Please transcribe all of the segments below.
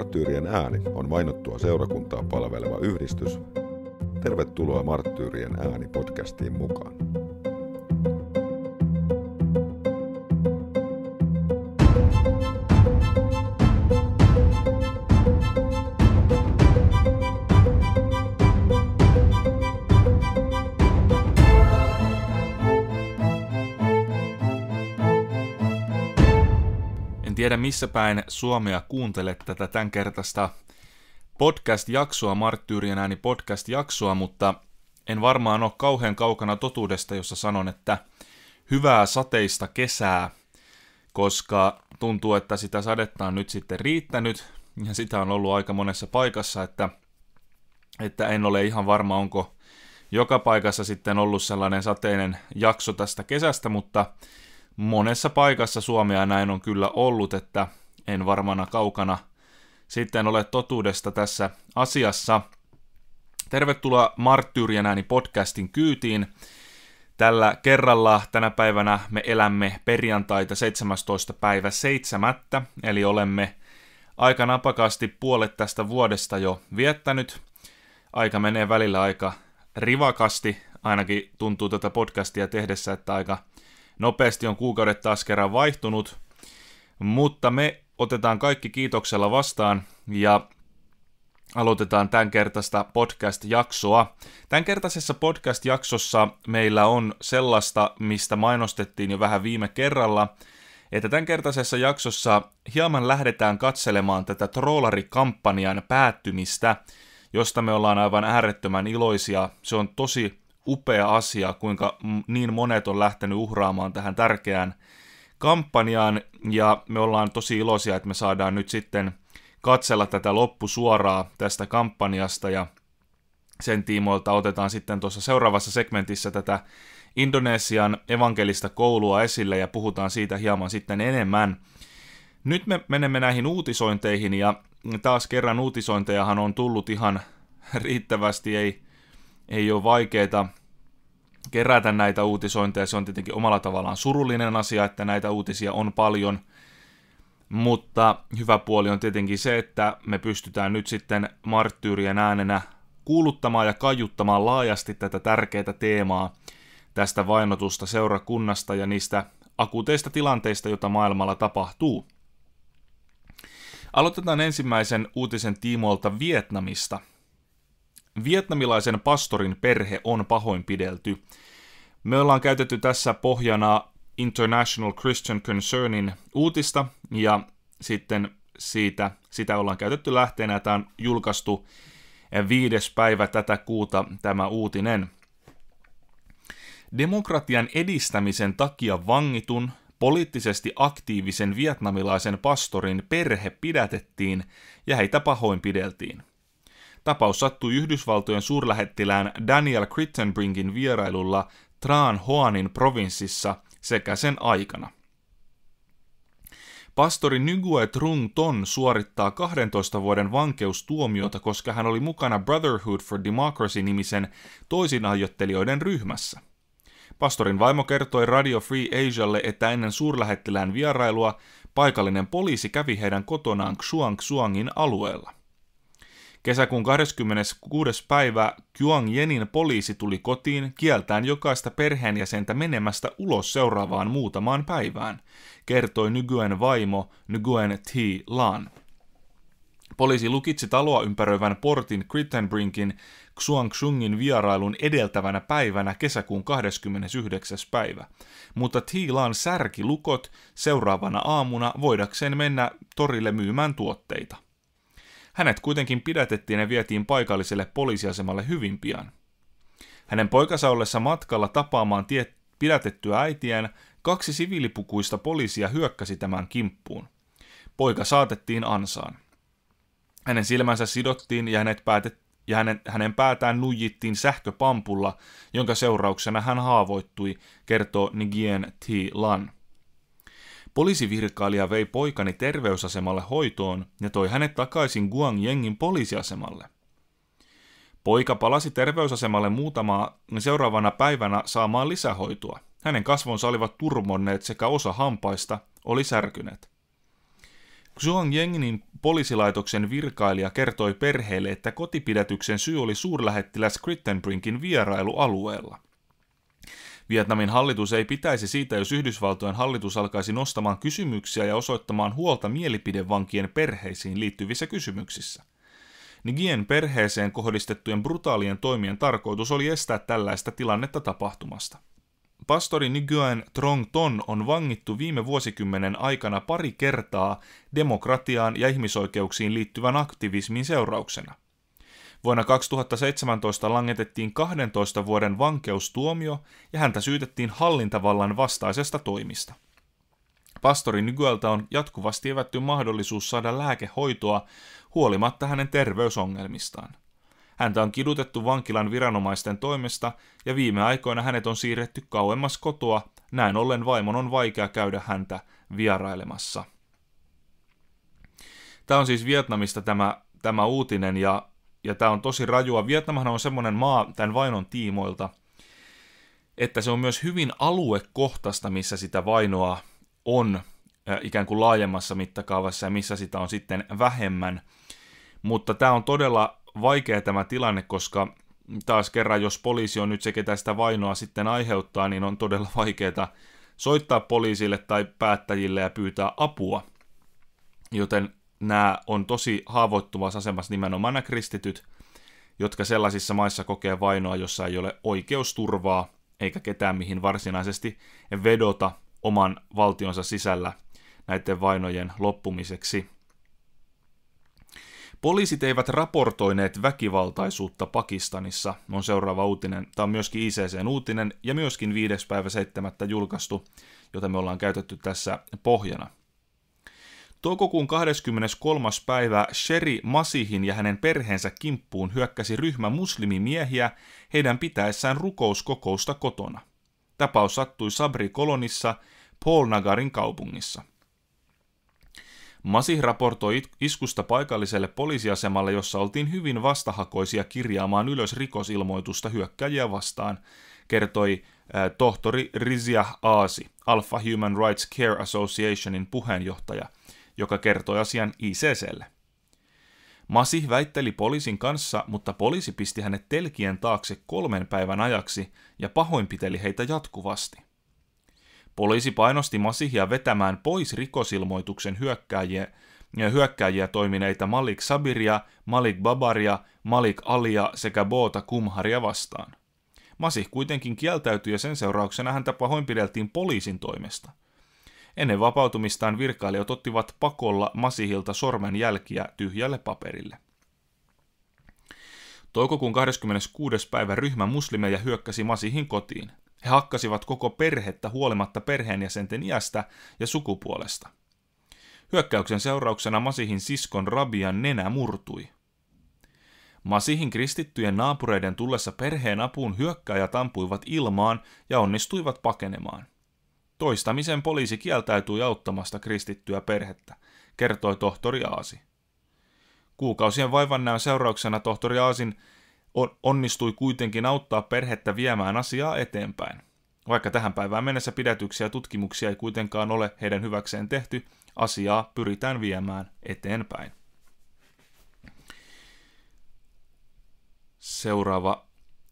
Marttyyrien ääni on vainottua seurakuntaa palveleva yhdistys. Tervetuloa Marttyyrien ääni podcastiin mukaan. missä päin Suomea kuuntelet tätä kertaista podcast-jaksoa, Marttyyrien ääni podcast-jaksoa, mutta en varmaan ole kauhean kaukana totuudesta, jossa sanon, että hyvää sateista kesää, koska tuntuu, että sitä sadetta on nyt sitten riittänyt, ja sitä on ollut aika monessa paikassa, että, että en ole ihan varma, onko joka paikassa sitten ollut sellainen sateinen jakso tästä kesästä, mutta monessa paikassa Suomea näin on kyllä ollut, että en varmana kaukana sitten ole totuudesta tässä asiassa. Tervetuloa Marttyyrien ääni podcastin kyytiin. Tällä kerralla tänä päivänä me elämme perjantaita 17. päivä 7. Eli olemme aika napakasti puolet tästä vuodesta jo viettänyt. Aika menee välillä aika rivakasti, ainakin tuntuu tätä podcastia tehdessä, että aika Nopeasti on kuukaudet taas kerran vaihtunut, mutta me otetaan kaikki kiitoksella vastaan ja aloitetaan tämän kertaista podcast-jaksoa. Tämän kertaisessa podcast-jaksossa meillä on sellaista, mistä mainostettiin jo vähän viime kerralla, että tämän kertaisessa jaksossa hieman lähdetään katselemaan tätä troolarikampanjan päättymistä, josta me ollaan aivan äärettömän iloisia. Se on tosi upea asia, kuinka niin monet on lähtenyt uhraamaan tähän tärkeään kampanjaan, ja me ollaan tosi iloisia, että me saadaan nyt sitten katsella tätä loppusuoraa tästä kampanjasta, ja sen tiimoilta otetaan sitten tuossa seuraavassa segmentissä tätä Indonesian evankelista koulua esille ja puhutaan siitä hieman sitten enemmän. Nyt me menemme näihin uutisointeihin ja taas kerran uutisointejahan on tullut ihan riittävästi, ei ei ole vaikeaa kerätä näitä uutisointeja. Se on tietenkin omalla tavallaan surullinen asia, että näitä uutisia on paljon. Mutta hyvä puoli on tietenkin se, että me pystytään nyt sitten marttyyrien äänenä kuuluttamaan ja kajuttamaan laajasti tätä tärkeää teemaa tästä vainotusta seurakunnasta ja niistä akuuteista tilanteista, joita maailmalla tapahtuu. Aloitetaan ensimmäisen uutisen tiimoilta Vietnamista – Vietnamilaisen pastorin perhe on pahoinpidelty. Me ollaan käytetty tässä pohjana International Christian Concernin uutista ja sitten siitä, sitä ollaan käytetty lähteenä. Tämä on julkaistu viides päivä tätä kuuta tämä uutinen. Demokratian edistämisen takia vangitun poliittisesti aktiivisen vietnamilaisen pastorin perhe pidätettiin ja heitä pahoinpideltiin. Tapaus sattui Yhdysvaltojen suurlähettilään Daniel Crittenbrinkin vierailulla Traan Hoanin provinssissa sekä sen aikana. Pastori Nguyen Trung Ton suorittaa 12 vuoden vankeustuomiota, koska hän oli mukana Brotherhood for Democracy-nimisen toisinajottelijoiden ryhmässä. Pastorin vaimo kertoi Radio Free Asialle, että ennen suurlähettilään vierailua paikallinen poliisi kävi heidän kotonaan Xuang Xuangin alueella. Kesäkuun 26. päivä Kyang Jenin poliisi tuli kotiin kieltään jokaista perheenjäsentä menemästä ulos seuraavaan muutamaan päivään, kertoi Nyguen vaimo Nyguen T. Lan. Poliisi lukitsi taloa ympäröivän portin Crittenbrinkin Xuangxungin vierailun edeltävänä päivänä kesäkuun 29. päivä, mutta Tiilan särki lukot seuraavana aamuna voidakseen mennä torille myymään tuotteita. Hänet kuitenkin pidätettiin ja vietiin paikalliselle poliisiasemalle hyvin pian. Hänen poikansa ollessa matkalla tapaamaan tie- pidätettyä äitiään, kaksi siviilipukuista poliisia hyökkäsi tämän kimppuun. Poika saatettiin ansaan. Hänen silmänsä sidottiin ja, hänet päätet- ja hänen, hänen päätään nujittiin sähköpampulla, jonka seurauksena hän haavoittui, kertoo Nigien T. Lan. Poliisivirkailija vei poikani terveysasemalle hoitoon ja toi hänet takaisin Guangjengin poliisiasemalle. Poika palasi terveysasemalle muutamaa seuraavana päivänä saamaan lisähoitoa. Hänen kasvonsa olivat turmonneet sekä osa hampaista oli särkyneet. Xuangjengin poliisilaitoksen virkailija kertoi perheelle, että kotipidätyksen syy oli suurlähettiläs Crittenbrinkin vierailu alueella – Vietnamin hallitus ei pitäisi siitä, jos Yhdysvaltojen hallitus alkaisi nostamaan kysymyksiä ja osoittamaan huolta mielipidevankien perheisiin liittyvissä kysymyksissä. Nigien perheeseen kohdistettujen brutaalien toimien tarkoitus oli estää tällaista tilannetta tapahtumasta. Pastori Nguyen Trong Ton on vangittu viime vuosikymmenen aikana pari kertaa demokratiaan ja ihmisoikeuksiin liittyvän aktivismin seurauksena – Vuonna 2017 langetettiin 12 vuoden vankeustuomio ja häntä syytettiin hallintavallan vastaisesta toimista. Pastori Nyguelta on jatkuvasti evätty mahdollisuus saada lääkehoitoa huolimatta hänen terveysongelmistaan. Häntä on kidutettu vankilan viranomaisten toimesta ja viime aikoina hänet on siirretty kauemmas kotoa, näin ollen vaimon on vaikea käydä häntä vierailemassa. Tämä on siis Vietnamista tämä, tämä uutinen ja ja tämä on tosi rajua. Vietnamhan on semmoinen maa tämän vainon tiimoilta, että se on myös hyvin aluekohtaista, missä sitä vainoa on ikään kuin laajemmassa mittakaavassa ja missä sitä on sitten vähemmän. Mutta tämä on todella vaikea tämä tilanne, koska taas kerran, jos poliisi on nyt se, ketä sitä vainoa sitten aiheuttaa, niin on todella vaikeaa soittaa poliisille tai päättäjille ja pyytää apua. Joten nämä on tosi haavoittuvassa asemassa nimenomaan nämä kristityt, jotka sellaisissa maissa kokee vainoa, jossa ei ole oikeusturvaa eikä ketään mihin varsinaisesti vedota oman valtionsa sisällä näiden vainojen loppumiseksi. Poliisit eivät raportoineet väkivaltaisuutta Pakistanissa, on seuraava uutinen. Tämä on myöskin icc uutinen ja myöskin 5.7. päivä julkaistu, jota me ollaan käytetty tässä pohjana. Toukokuun 23. päivä Sheri Masihin ja hänen perheensä kimppuun hyökkäsi ryhmä muslimimiehiä heidän pitäessään rukouskokousta kotona. Tapaus sattui Sabri-kolonissa Nagarin kaupungissa. Masih raportoi iskusta paikalliselle poliisiasemalle, jossa oltiin hyvin vastahakoisia kirjaamaan ylös rikosilmoitusta hyökkäjiä vastaan, kertoi tohtori Rizia Aasi, Alpha Human Rights Care Associationin puheenjohtaja – joka kertoi asian ICClle. Masi väitteli poliisin kanssa, mutta poliisi pisti hänet telkien taakse kolmen päivän ajaksi ja pahoinpiteli heitä jatkuvasti. Poliisi painosti Masihia vetämään pois rikosilmoituksen hyökkääjiä, hyökkääjiä toimineita Malik Sabiria, Malik Babaria, Malik Alia sekä Boota Kumharia vastaan. Masih kuitenkin kieltäytyi ja sen seurauksena häntä pahoinpideltiin poliisin toimesta. Ennen vapautumistaan virkailijat ottivat pakolla Masihilta jälkiä tyhjälle paperille. Toukokuun 26. päivä ryhmä muslimeja hyökkäsi Masihin kotiin. He hakkasivat koko perhettä huolimatta perheenjäsenten iästä ja sukupuolesta. Hyökkäyksen seurauksena Masihin siskon Rabian nenä murtui. Masihin kristittyjen naapureiden tullessa perheen apuun hyökkäjät ampuivat ilmaan ja onnistuivat pakenemaan. Toistamisen poliisi kieltäytyi auttamasta kristittyä perhettä, kertoi tohtori Aasi. Kuukausien vaivannäön seurauksena tohtori Aasin onnistui kuitenkin auttaa perhettä viemään asiaa eteenpäin. Vaikka tähän päivään mennessä pidätyksiä ja tutkimuksia ei kuitenkaan ole heidän hyväkseen tehty, asiaa pyritään viemään eteenpäin. Seuraava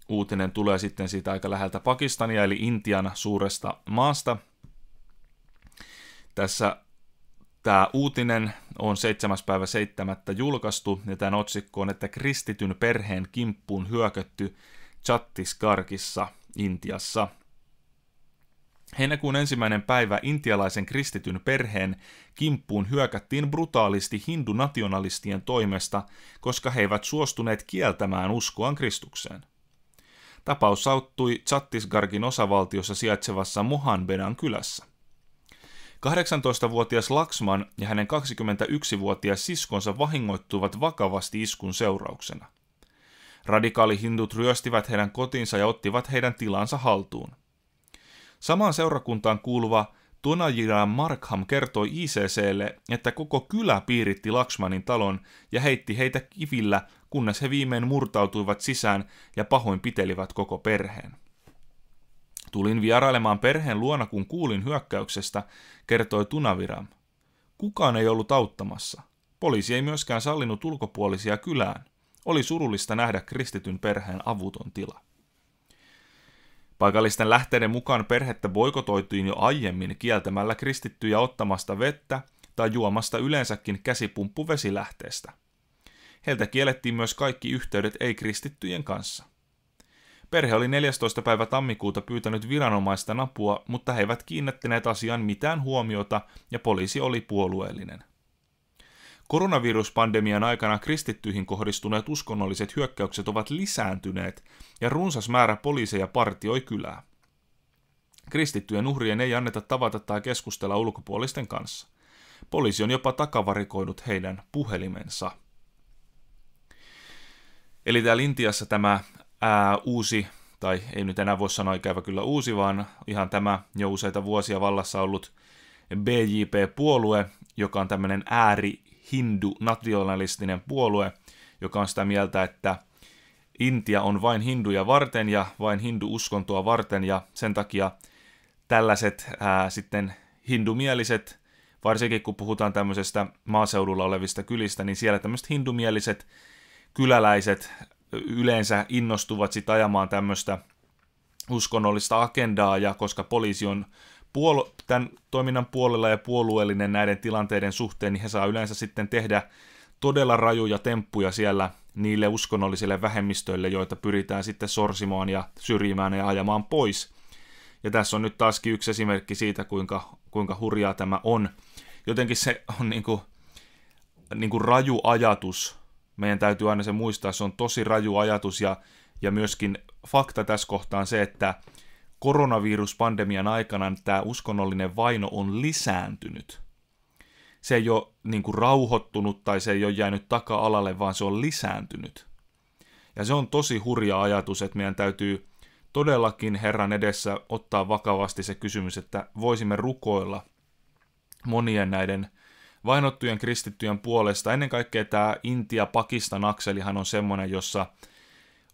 uutinen tulee sitten siitä aika läheltä Pakistania, eli Intian suuresta maasta, tässä tämä uutinen on 7. päivä 7. julkaistu ja tämän otsikko on, että kristityn perheen kimppuun hyökötty Chattiskarkissa Intiassa. Heinäkuun ensimmäinen päivä intialaisen kristityn perheen kimppuun hyökättiin brutaalisti hindunationalistien toimesta, koska he eivät suostuneet kieltämään uskoaan Kristukseen. Tapaus auttui Chattisgargin osavaltiossa sijaitsevassa Mohanbedan kylässä. 18-vuotias Laksman ja hänen 21-vuotias siskonsa vahingoittuivat vakavasti iskun seurauksena. Radikaalihindut ryöstivät heidän kotinsa ja ottivat heidän tilansa haltuun. Samaan seurakuntaan kuuluva Tunajiran Markham kertoi ICClle, että koko kylä piiritti Laksmanin talon ja heitti heitä kivillä, kunnes he viimein murtautuivat sisään ja pahoin pitelivät koko perheen. Tulin vierailemaan perheen luona, kun kuulin hyökkäyksestä, kertoi Tunaviram. Kukaan ei ollut auttamassa. Poliisi ei myöskään sallinut ulkopuolisia kylään. Oli surullista nähdä kristityn perheen avuton tila. Paikallisten lähteiden mukaan perhettä boikotoitiin jo aiemmin kieltämällä kristittyjä ottamasta vettä tai juomasta yleensäkin käsipumppuvesilähteestä. Heiltä kiellettiin myös kaikki yhteydet ei-kristittyjen kanssa. Perhe oli 14. päivä tammikuuta pyytänyt viranomaista apua, mutta he eivät kiinnittäneet asiaan mitään huomiota ja poliisi oli puolueellinen. Koronaviruspandemian aikana kristittyihin kohdistuneet uskonnolliset hyökkäykset ovat lisääntyneet ja runsas määrä poliiseja partioi kylää. Kristittyjen uhrien ei anneta tavata tai keskustella ulkopuolisten kanssa. Poliisi on jopa takavarikoinut heidän puhelimensa. Eli täällä Intiassa tämä ää, uusi, tai ei nyt enää voi sanoa ikävä kyllä uusi, vaan ihan tämä jo useita vuosia vallassa ollut BJP-puolue, joka on tämmöinen ääri hindu nationalistinen puolue, joka on sitä mieltä, että Intia on vain hinduja varten ja vain hindu-uskontoa varten ja sen takia tällaiset ää, sitten hindumieliset, varsinkin kun puhutaan tämmöisestä maaseudulla olevista kylistä, niin siellä tämmöiset hindumieliset kyläläiset yleensä innostuvat sitten ajamaan tämmöistä uskonnollista agendaa, ja koska poliisi on puol- tämän toiminnan puolella ja puolueellinen näiden tilanteiden suhteen, niin he saa yleensä sitten tehdä todella rajuja temppuja siellä niille uskonnollisille vähemmistöille, joita pyritään sitten sorsimaan ja syrjimään ja ajamaan pois. Ja tässä on nyt taaskin yksi esimerkki siitä, kuinka, kuinka hurjaa tämä on. Jotenkin se on niin kuin, niin kuin raju ajatus meidän täytyy aina se muistaa, se on tosi raju ajatus ja, ja myöskin fakta tässä kohtaa on se, että koronaviruspandemian aikana tämä uskonnollinen vaino on lisääntynyt. Se ei ole niin kuin, rauhoittunut tai se ei ole jäänyt taka-alalle, vaan se on lisääntynyt. Ja se on tosi hurja ajatus, että meidän täytyy todellakin Herran edessä ottaa vakavasti se kysymys, että voisimme rukoilla monien näiden vainottujen kristittyjen puolesta. Ennen kaikkea tämä Intia-Pakistan akselihan on semmoinen, jossa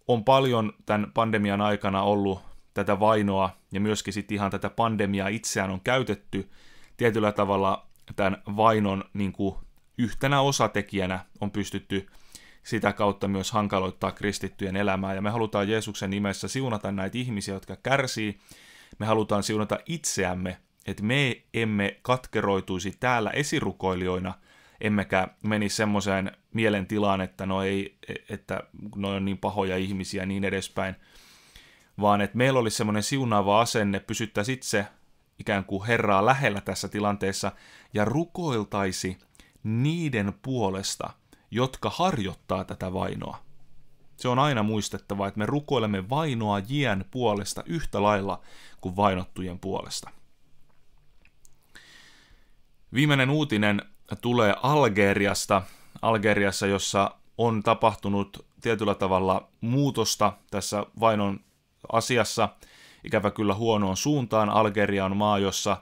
on paljon tämän pandemian aikana ollut tätä vainoa ja myöskin sitten ihan tätä pandemiaa itseään on käytetty tietyllä tavalla tämän vainon niin kuin yhtenä osatekijänä on pystytty sitä kautta myös hankaloittaa kristittyjen elämää. Ja me halutaan Jeesuksen nimessä siunata näitä ihmisiä, jotka kärsii. Me halutaan siunata itseämme että me emme katkeroituisi täällä esirukoilijoina, emmekä meni semmoiseen mielentilaan, että no ei, että no on niin pahoja ihmisiä ja niin edespäin, vaan että meillä olisi semmoinen siunaava asenne, pysyttäisi itse ikään kuin Herraa lähellä tässä tilanteessa ja rukoiltaisi niiden puolesta, jotka harjoittaa tätä vainoa. Se on aina muistettava, että me rukoilemme jien puolesta yhtä lailla kuin vainottujen puolesta. Viimeinen uutinen tulee Algeriasta, Algeriassa, jossa on tapahtunut tietyllä tavalla muutosta tässä vainon asiassa. Ikävä kyllä huonoon suuntaan. Algeria on maa, jossa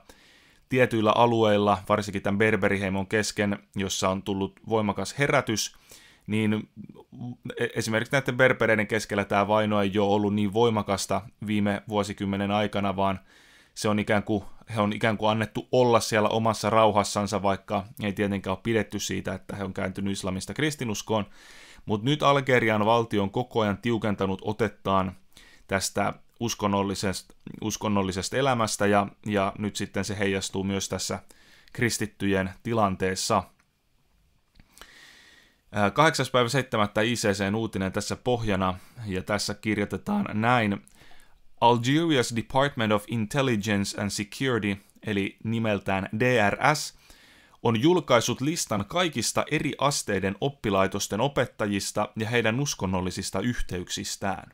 tietyillä alueilla, varsinkin tämän Berberiheimon kesken, jossa on tullut voimakas herätys, niin esimerkiksi näiden berbereiden keskellä tämä vaino ei ole ollut niin voimakasta viime vuosikymmenen aikana, vaan se on ikään kuin he on ikään kuin annettu olla siellä omassa rauhassansa, vaikka ei tietenkään ole pidetty siitä, että he on kääntynyt islamista kristinuskoon. Mutta nyt Algerian valtio on koko ajan tiukentanut otettaan tästä uskonnollisesta, uskonnollisesta elämästä ja, ja nyt sitten se heijastuu myös tässä kristittyjen tilanteessa. 8.7. Äh, icc uutinen tässä pohjana ja tässä kirjoitetaan näin. Algeria's Department of Intelligence and Security, eli nimeltään DRS, on julkaissut listan kaikista eri asteiden oppilaitosten opettajista ja heidän uskonnollisista yhteyksistään.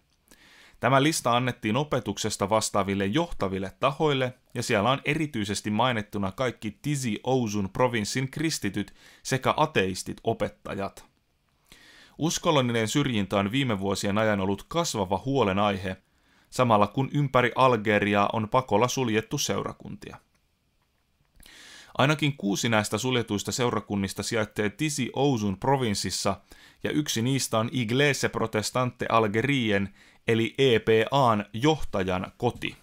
Tämä lista annettiin opetuksesta vastaaville johtaville tahoille, ja siellä on erityisesti mainittuna kaikki Tizi Ousun provinssin kristityt sekä ateistit opettajat. Uskollinen syrjintä on viime vuosien ajan ollut kasvava huolenaihe – samalla kun ympäri Algeriaa on pakolla suljettu seurakuntia. Ainakin kuusi näistä suljetuista seurakunnista sijaitsee Tisi Ousun provinssissa, ja yksi niistä on Iglese Protestante Algerien, eli EPAn johtajan koti.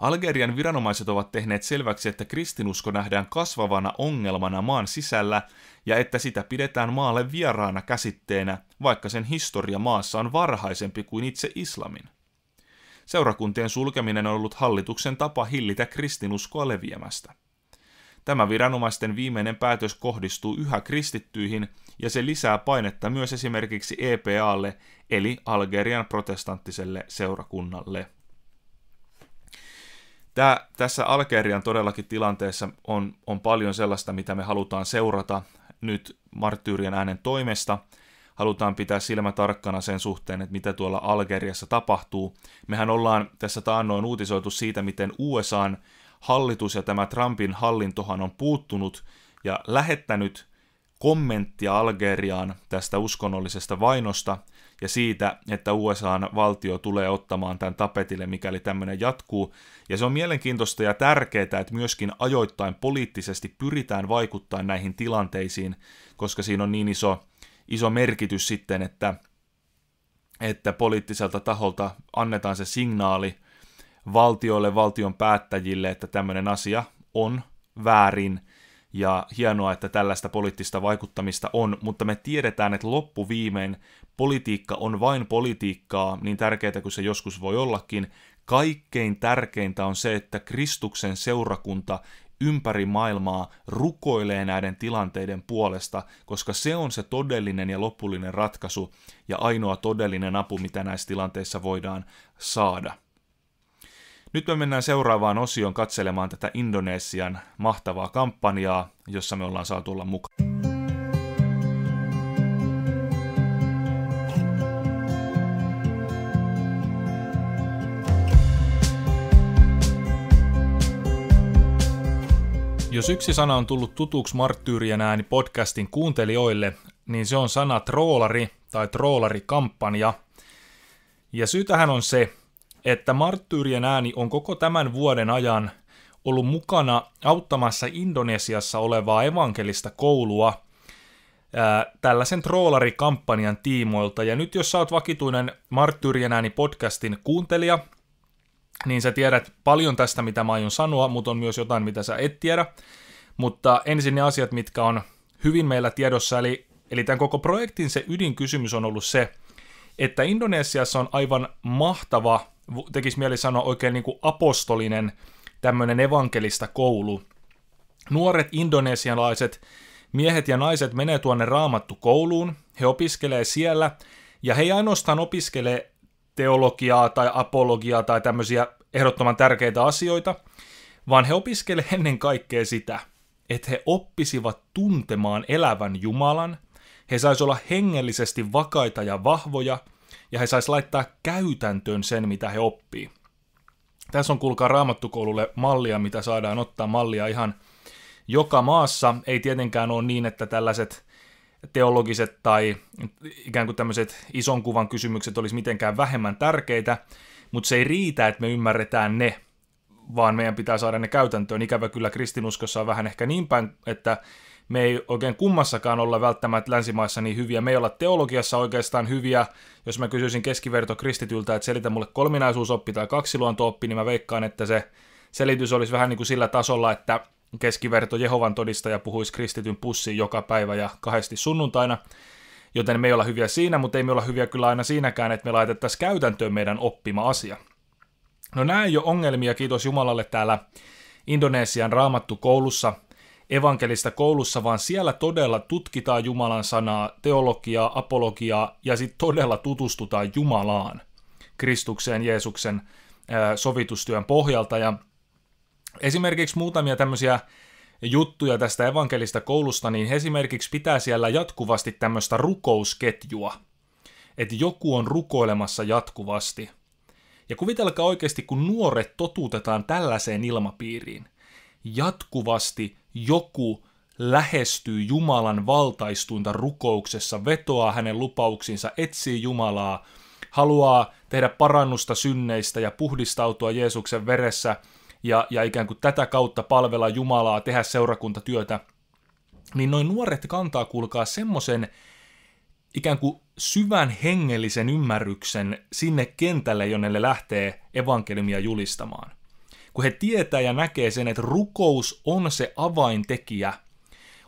Algerian viranomaiset ovat tehneet selväksi, että kristinusko nähdään kasvavana ongelmana maan sisällä ja että sitä pidetään maalle vieraana käsitteenä, vaikka sen historia maassa on varhaisempi kuin itse islamin. Seurakuntien sulkeminen on ollut hallituksen tapa hillitä kristinuskoa leviämästä. Tämä viranomaisten viimeinen päätös kohdistuu yhä kristittyihin ja se lisää painetta myös esimerkiksi EPAlle eli Algerian protestanttiselle seurakunnalle. Tää, tässä Algerian todellakin tilanteessa on, on paljon sellaista, mitä me halutaan seurata nyt marttyyrien äänen toimesta. Halutaan pitää silmä tarkkana sen suhteen, että mitä tuolla Algeriassa tapahtuu. Mehän ollaan tässä taannoin uutisoitu siitä, miten USAn hallitus ja tämä Trumpin hallintohan on puuttunut ja lähettänyt kommenttia Algeriaan tästä uskonnollisesta vainosta, ja siitä, että USAn valtio tulee ottamaan tämän tapetille, mikäli tämmöinen jatkuu. Ja se on mielenkiintoista ja tärkeää, että myöskin ajoittain poliittisesti pyritään vaikuttamaan näihin tilanteisiin, koska siinä on niin iso, iso merkitys sitten, että, että poliittiselta taholta annetaan se signaali valtioille, valtion päättäjille, että tämmöinen asia on väärin – ja hienoa, että tällaista poliittista vaikuttamista on, mutta me tiedetään, että loppuviimein politiikka on vain politiikkaa, niin tärkeää kuin se joskus voi ollakin. Kaikkein tärkeintä on se, että Kristuksen seurakunta ympäri maailmaa rukoilee näiden tilanteiden puolesta, koska se on se todellinen ja lopullinen ratkaisu ja ainoa todellinen apu, mitä näissä tilanteissa voidaan saada. Nyt me mennään seuraavaan osioon katselemaan tätä Indonesian mahtavaa kampanjaa, jossa me ollaan saatu olla mukaan. Jos yksi sana on tullut tutuksi marttyyrien ääni podcastin kuuntelijoille, niin se on sana troolari tai troolari kampanja. Ja syytähän on se, että marttyyrien ääni on koko tämän vuoden ajan ollut mukana auttamassa Indonesiassa olevaa evankelista koulua ää, tällaisen troolarikampanjan tiimoilta. Ja nyt jos sä oot vakituinen Marttyyrien ääni podcastin kuuntelija, niin sä tiedät paljon tästä, mitä mä aion sanoa, mutta on myös jotain, mitä sä et tiedä. Mutta ensin ne asiat, mitkä on hyvin meillä tiedossa, eli, eli tämän koko projektin se ydinkysymys on ollut se, että Indonesiassa on aivan mahtava tekisi mieli sanoa oikein niin kuin apostolinen tämmöinen evankelista koulu. Nuoret indonesialaiset miehet ja naiset menee tuonne raamattu kouluun, he opiskelee siellä, ja he ei ainoastaan opiskele teologiaa tai apologiaa tai tämmöisiä ehdottoman tärkeitä asioita, vaan he opiskelee ennen kaikkea sitä, että he oppisivat tuntemaan elävän Jumalan, he saisivat olla hengellisesti vakaita ja vahvoja – ja he sais laittaa käytäntöön sen, mitä he oppii. Tässä on kuulkaa raamattukoululle mallia, mitä saadaan ottaa mallia ihan joka maassa. Ei tietenkään ole niin, että tällaiset teologiset tai ikään kuin tämmöiset ison kuvan kysymykset olisi mitenkään vähemmän tärkeitä, mutta se ei riitä, että me ymmärretään ne, vaan meidän pitää saada ne käytäntöön. Ikävä kyllä kristinuskossa on vähän ehkä niin päin, että me ei oikein kummassakaan olla välttämättä länsimaissa niin hyviä. Me ei olla teologiassa oikeastaan hyviä. Jos mä kysyisin keskiverto kristityltä, että selitä mulle kolminaisuusoppi tai kaksiluontooppi, niin mä veikkaan, että se selitys olisi vähän niin kuin sillä tasolla, että keskiverto Jehovan todistaja puhuisi kristityn pussiin joka päivä ja kahdesti sunnuntaina. Joten me ei olla hyviä siinä, mutta ei me olla hyviä kyllä aina siinäkään, että me laitettaisiin käytäntöön meidän oppima asia. No nämä ei ole ongelmia, kiitos Jumalalle täällä Indonesian raamattu koulussa – evankelista koulussa, vaan siellä todella tutkitaan Jumalan sanaa, teologiaa, apologiaa ja sitten todella tutustutaan Jumalaan, Kristukseen, Jeesuksen sovitustyön pohjalta. Ja esimerkiksi muutamia tämmöisiä juttuja tästä evankelista koulusta, niin he esimerkiksi pitää siellä jatkuvasti tämmöistä rukousketjua. Että joku on rukoilemassa jatkuvasti. Ja kuvitelkaa oikeasti, kun nuoret totuutetaan tällaiseen ilmapiiriin. Jatkuvasti joku lähestyy Jumalan valtaistuinta rukouksessa, vetoaa hänen lupauksinsa etsii Jumalaa, haluaa tehdä parannusta synneistä ja puhdistautua Jeesuksen veressä ja, ja ikään kuin tätä kautta palvella Jumalaa, tehdä seurakuntatyötä, niin noin nuoret kantaa, kuulkaa, semmoisen ikään kuin syvän hengellisen ymmärryksen sinne kentälle, jonne ne lähtee evankeliumia julistamaan kun he tietää ja näkee sen, että rukous on se avaintekijä.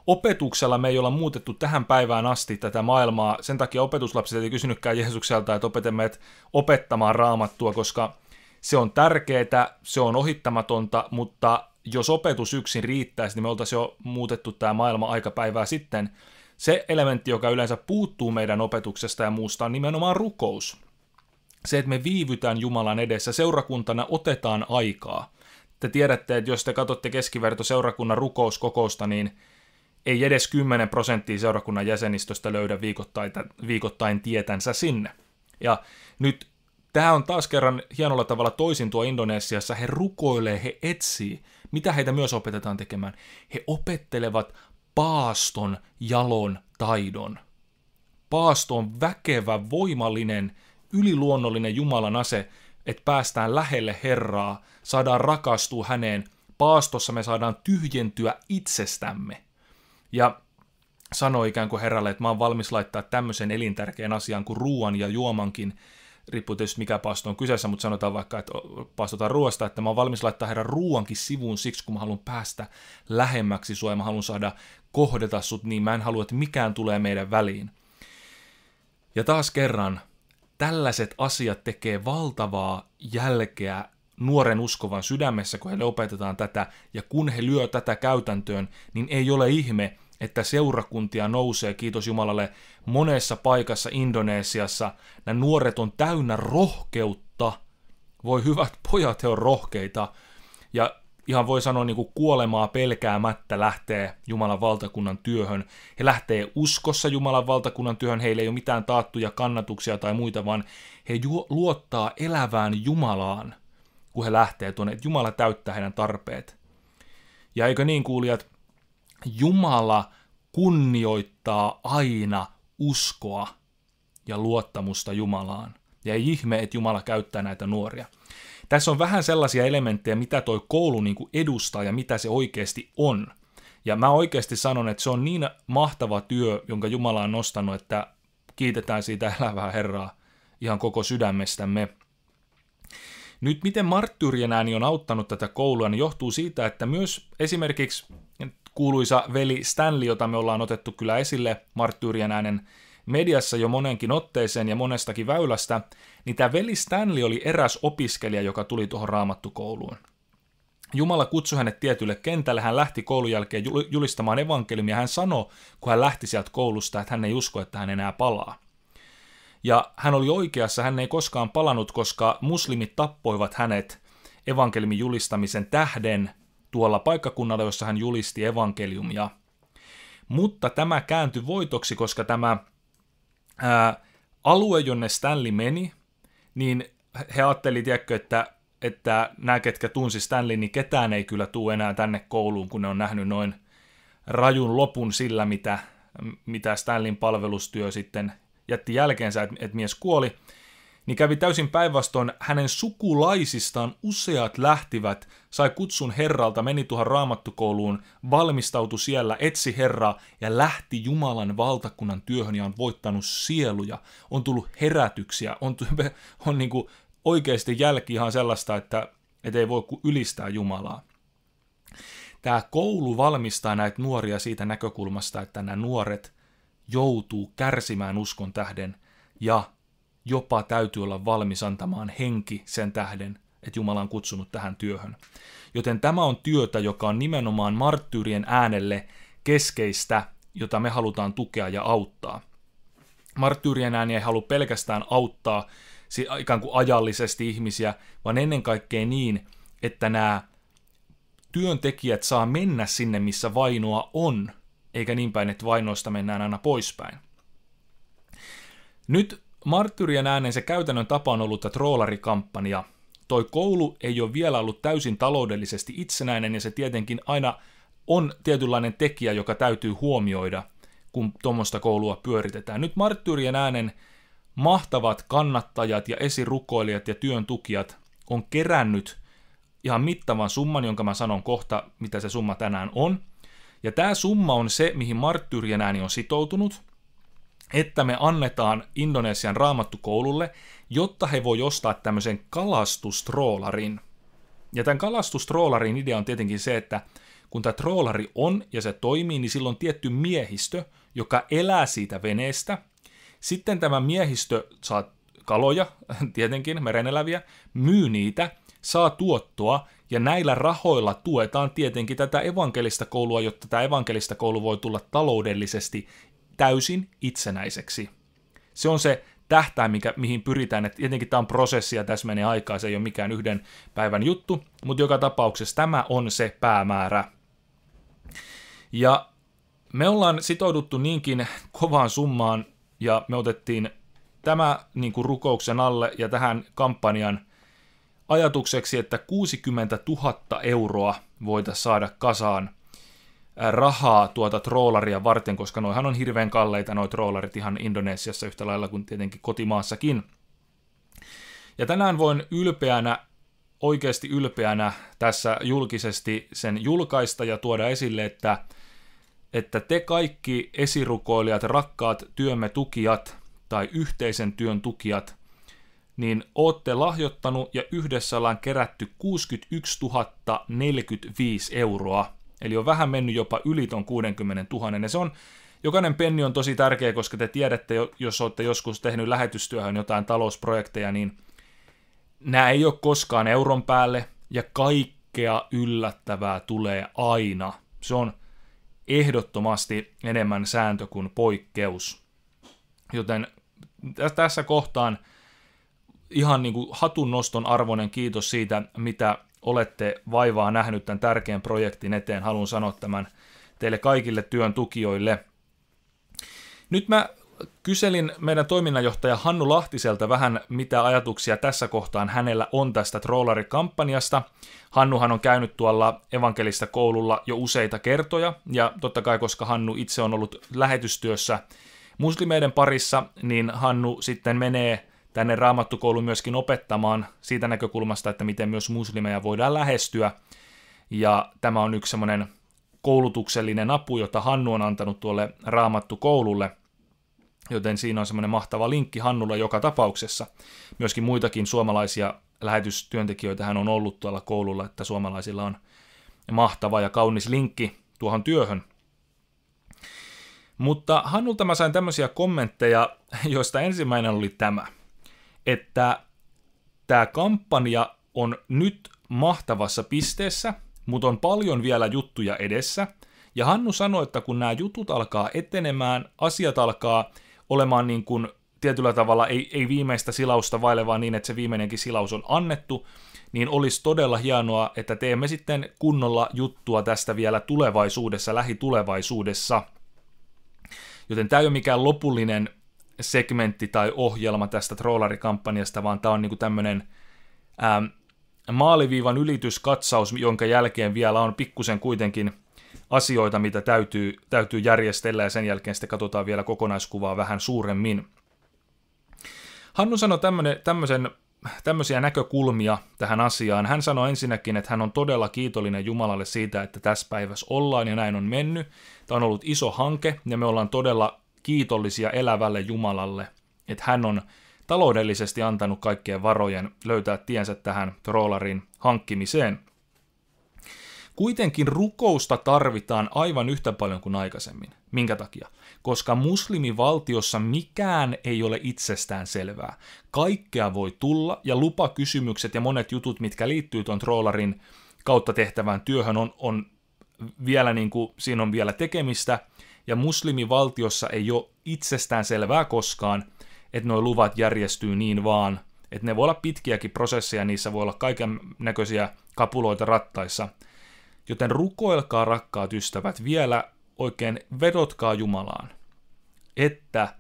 Opetuksella me ei olla muutettu tähän päivään asti tätä maailmaa. Sen takia opetuslapset ei kysynytkään Jeesukselta, että opetamme opettamaan raamattua, koska se on tärkeää, se on ohittamatonta, mutta jos opetus yksin riittäisi, niin me oltaisiin jo muutettu tämä maailma päivää sitten. Se elementti, joka yleensä puuttuu meidän opetuksesta ja muusta, on nimenomaan rukous se, että me viivytään Jumalan edessä, seurakuntana otetaan aikaa. Te tiedätte, että jos te katsotte keskiverto seurakunnan rukouskokousta, niin ei edes 10 prosenttia seurakunnan jäsenistöstä löydä viikoittain, viikoittain tietänsä sinne. Ja nyt tämä on taas kerran hienolla tavalla toisin tuo Indonesiassa. He rukoilee, he etsii. Mitä heitä myös opetetaan tekemään? He opettelevat paaston jalon taidon. Paasto on väkevä, voimallinen yliluonnollinen Jumalan ase, että päästään lähelle Herraa, saadaan rakastua häneen, paastossa me saadaan tyhjentyä itsestämme. Ja sanoi ikään kuin Herralle, että mä oon valmis laittaa tämmöisen elintärkeän asian kuin ruoan ja juomankin, riippuu tietysti mikä paasto on kyseessä, mutta sanotaan vaikka, että paastotaan ruoasta, että mä oon valmis laittaa Herran ruoankin sivuun siksi, kun mä haluan päästä lähemmäksi sua ja mä haluan saada kohdata sut, niin mä en halua, että mikään tulee meidän väliin. Ja taas kerran tällaiset asiat tekee valtavaa jälkeä nuoren uskovan sydämessä, kun heille opetetaan tätä, ja kun he lyö tätä käytäntöön, niin ei ole ihme, että seurakuntia nousee, kiitos Jumalalle, monessa paikassa Indonesiassa. Nämä nuoret on täynnä rohkeutta. Voi hyvät pojat, he on rohkeita. Ja ihan voi sanoa niin kuin kuolemaa pelkäämättä lähtee Jumalan valtakunnan työhön. He lähtee uskossa Jumalan valtakunnan työhön, heillä ei ole mitään taattuja kannatuksia tai muita, vaan he ju- luottaa elävään Jumalaan, kun he lähtee tuonne, että Jumala täyttää heidän tarpeet. Ja eikö niin kuulijat, Jumala kunnioittaa aina uskoa ja luottamusta Jumalaan. Ja ei ihme, että Jumala käyttää näitä nuoria. Tässä on vähän sellaisia elementtejä, mitä toi koulu niin kuin edustaa ja mitä se oikeasti on. Ja mä oikeasti sanon, että se on niin mahtava työ, jonka Jumala on nostanut, että kiitetään siitä elävää Herraa ihan koko sydämestämme. Nyt miten marttyyrien ääni on auttanut tätä koulua, niin johtuu siitä, että myös esimerkiksi kuuluisa veli Stanley, jota me ollaan otettu kyllä esille marttyyrien äänen mediassa jo monenkin otteeseen ja monestakin väylästä, niin tämä veli Stanley oli eräs opiskelija, joka tuli tuohon raamattukouluun. Jumala kutsui hänet tietylle kentälle, hän lähti koulun jälkeen julistamaan evankeliumia, hän sanoi, kun hän lähti sieltä koulusta, että hän ei usko, että hän enää palaa. Ja hän oli oikeassa, hän ei koskaan palannut, koska muslimit tappoivat hänet evankeliumin julistamisen tähden tuolla paikkakunnalla, jossa hän julisti evankeliumia. Mutta tämä kääntyi voitoksi, koska tämä ää, alue, jonne Stanley meni, niin he ajatteli, tiedätkö, että, että nämä, ketkä tunsi siis Stanley, niin ketään ei kyllä tule enää tänne kouluun, kun ne on nähnyt noin rajun lopun sillä, mitä, mitä Stanlin palvelustyö sitten jätti jälkeensä, että, että mies kuoli niin kävi täysin päinvastoin hänen sukulaisistaan useat lähtivät, sai kutsun Herralta, meni tuohon raamattukouluun, valmistautui siellä, etsi Herraa ja lähti Jumalan valtakunnan työhön ja on voittanut sieluja, on tullut herätyksiä, on, on niin kuin oikeasti jälki ihan sellaista, että, että ei voi kuin ylistää Jumalaa tämä koulu valmistaa näitä nuoria siitä näkökulmasta, että nämä nuoret joutuu kärsimään uskon tähden ja jopa täytyy olla valmis antamaan henki sen tähden, että Jumala on kutsunut tähän työhön. Joten tämä on työtä, joka on nimenomaan marttyyrien äänelle keskeistä, jota me halutaan tukea ja auttaa. Marttyyrien ääni ei halua pelkästään auttaa ikään kuin ajallisesti ihmisiä, vaan ennen kaikkea niin, että nämä työntekijät saa mennä sinne, missä vainoa on, eikä niin päin, että vainoista mennään aina poispäin. Nyt Marttyrien äänen se käytännön tapa on ollut troolarikampanja. Toi koulu ei ole vielä ollut täysin taloudellisesti itsenäinen ja se tietenkin aina on tietynlainen tekijä, joka täytyy huomioida, kun tuommoista koulua pyöritetään. Nyt Marttyrien äänen mahtavat kannattajat ja esirukoilijat ja työntukijat on kerännyt ihan mittavan summan, jonka mä sanon kohta, mitä se summa tänään on. Ja tämä summa on se, mihin Marttyyrien ääni on sitoutunut – että me annetaan Indonesian raamattukoululle, jotta he voi ostaa tämmöisen kalastustroolarin. Ja tämän kalastustroolarin idea on tietenkin se, että kun tämä troolari on ja se toimii, niin silloin tietty miehistö, joka elää siitä veneestä. Sitten tämä miehistö saa kaloja, tietenkin mereneläviä, myy niitä, saa tuottoa, ja näillä rahoilla tuetaan tietenkin tätä evankelista koulua, jotta tämä evankelista koulu voi tulla taloudellisesti täysin itsenäiseksi. Se on se tähtää, mikä, mihin pyritään. että tietenkin tämä on prosessi ja tässä menee aikaa, se ei ole mikään yhden päivän juttu, mutta joka tapauksessa tämä on se päämäärä. Ja me ollaan sitouduttu niinkin kovaan summaan ja me otettiin tämä niin kuin rukouksen alle ja tähän kampanjan ajatukseksi, että 60 000 euroa voitaisiin saada kasaan – rahaa tuota trollaria varten, koska noihan on hirveän kalleita noi trollarit ihan Indonesiassa yhtä lailla kuin tietenkin kotimaassakin. Ja tänään voin ylpeänä, oikeasti ylpeänä tässä julkisesti sen julkaista ja tuoda esille, että, että te kaikki esirukoilijat, rakkaat työmme tukijat tai yhteisen työn tukijat, niin ootte lahjoittanut ja yhdessä ollaan kerätty 61 045 euroa Eli on vähän mennyt jopa yli ton 60 000, ja se on Jokainen penni on tosi tärkeä, koska te tiedätte, jos olette joskus tehnyt lähetystyöhön jotain talousprojekteja, niin nämä ei ole koskaan euron päälle, ja kaikkea yllättävää tulee aina. Se on ehdottomasti enemmän sääntö kuin poikkeus. Joten tässä kohtaan ihan niin kuin hatun noston arvoinen kiitos siitä, mitä olette vaivaa nähnyt tämän tärkeän projektin eteen. Haluan sanoa tämän teille kaikille työn tukijoille. Nyt mä kyselin meidän toiminnanjohtaja Hannu Lahtiselta vähän, mitä ajatuksia tässä kohtaan hänellä on tästä trollarikampanjasta. Hannuhan on käynyt tuolla evankelista koululla jo useita kertoja, ja totta kai koska Hannu itse on ollut lähetystyössä muslimeiden parissa, niin Hannu sitten menee tänne raamattukouluun myöskin opettamaan siitä näkökulmasta, että miten myös muslimeja voidaan lähestyä. Ja tämä on yksi semmoinen koulutuksellinen apu, jota Hannu on antanut tuolle raamattukoululle, joten siinä on semmoinen mahtava linkki Hannulla joka tapauksessa. Myöskin muitakin suomalaisia lähetystyöntekijöitä hän on ollut tuolla koululla, että suomalaisilla on mahtava ja kaunis linkki tuohon työhön. Mutta Hannulta mä sain tämmöisiä kommentteja, joista ensimmäinen oli tämä – että tämä kampanja on nyt mahtavassa pisteessä, mutta on paljon vielä juttuja edessä. Ja Hannu sanoi, että kun nämä jutut alkaa etenemään, asiat alkaa olemaan niin kuin tietyllä tavalla ei, ei viimeistä silausta vaille, vaan niin, että se viimeinenkin silaus on annettu, niin olisi todella hienoa, että teemme sitten kunnolla juttua tästä vielä tulevaisuudessa, lähitulevaisuudessa. Joten tämä ei ole mikään lopullinen segmentti tai ohjelma tästä trollarikampanjasta, vaan tämä on niinku tämmöinen ähm, maaliviivan ylityskatsaus, jonka jälkeen vielä on pikkusen kuitenkin asioita, mitä täytyy, täytyy järjestellä, ja sen jälkeen sitten katsotaan vielä kokonaiskuvaa vähän suuremmin. Hannu sanoi tämmönen, tämmöisen, tämmöisiä näkökulmia tähän asiaan. Hän sanoi ensinnäkin, että hän on todella kiitollinen Jumalalle siitä, että tässä päivässä ollaan ja näin on mennyt. Tämä on ollut iso hanke ja me ollaan todella kiitollisia elävälle Jumalalle, että hän on taloudellisesti antanut kaikkien varojen löytää tiensä tähän troolarin hankkimiseen. Kuitenkin rukousta tarvitaan aivan yhtä paljon kuin aikaisemmin. Minkä takia? Koska muslimivaltiossa mikään ei ole itsestään selvää. Kaikkea voi tulla ja lupakysymykset ja monet jutut, mitkä liittyy tuon troolarin kautta tehtävään työhön, on, on vielä niin kuin, siinä on vielä tekemistä – ja muslimivaltiossa ei ole itsestään selvää koskaan, että nuo luvat järjestyy niin vaan, että ne voi olla pitkiäkin prosesseja, niissä voi olla kaiken näköisiä kapuloita rattaissa. Joten rukoilkaa rakkaat ystävät vielä oikein vedotkaa Jumalaan, että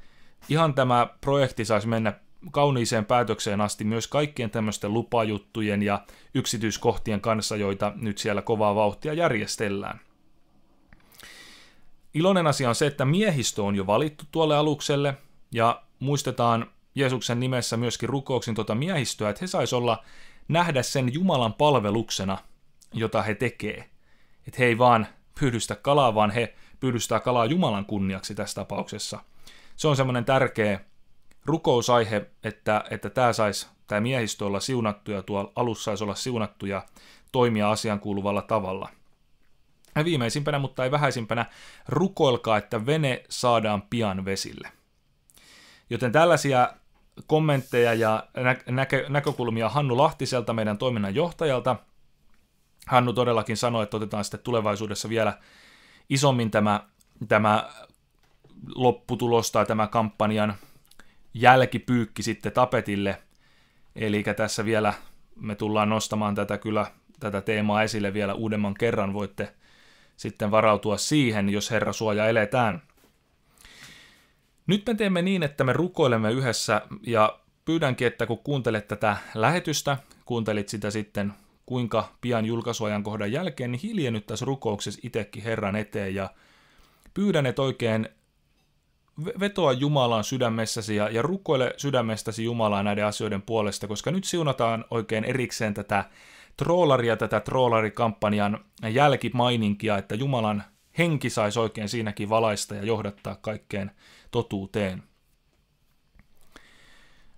ihan tämä projekti saisi mennä kauniiseen päätökseen asti myös kaikkien tämmöisten lupajuttujen ja yksityiskohtien kanssa, joita nyt siellä kovaa vauhtia järjestellään iloinen asia on se, että miehistö on jo valittu tuolle alukselle, ja muistetaan Jeesuksen nimessä myöskin rukouksin tuota miehistöä, että he sais olla nähdä sen Jumalan palveluksena, jota he tekee. Että he ei vaan pyydystä kalaa, vaan he pyydystää kalaa Jumalan kunniaksi tässä tapauksessa. Se on semmoinen tärkeä rukousaihe, että, että tämä saisi tämä miehistö olla siunattu ja tuolla alussa saisi olla siunattu ja toimia asian kuuluvalla tavalla – ja viimeisimpänä, mutta ei vähäisimpänä, rukoilkaa, että vene saadaan pian vesille. Joten tällaisia kommentteja ja näkö- näkökulmia Hannu Lahtiselta, meidän toiminnan johtajalta. Hannu todellakin sanoi, että otetaan sitten tulevaisuudessa vielä isommin tämä, tämä lopputulos tai tämä kampanjan jälkipyykki sitten tapetille. Eli tässä vielä me tullaan nostamaan tätä kyllä tätä teemaa esille vielä uudemman kerran. Voitte sitten varautua siihen, jos Herra suoja eletään. Nyt me teemme niin, että me rukoilemme yhdessä ja pyydänkin, että kun kuuntelet tätä lähetystä, kuuntelit sitä sitten kuinka pian kohdan jälkeen, niin hiljennyt tässä rukouksessa itsekin Herran eteen ja pyydän, että oikein vetoa Jumalaan sydämessäsi ja, ja rukoile sydämestäsi Jumalaa näiden asioiden puolesta, koska nyt siunataan oikein erikseen tätä troolaria, tätä troolarikampanjan jälkimaininkia, että Jumalan henki saisi oikein siinäkin valaista ja johdattaa kaikkeen totuuteen.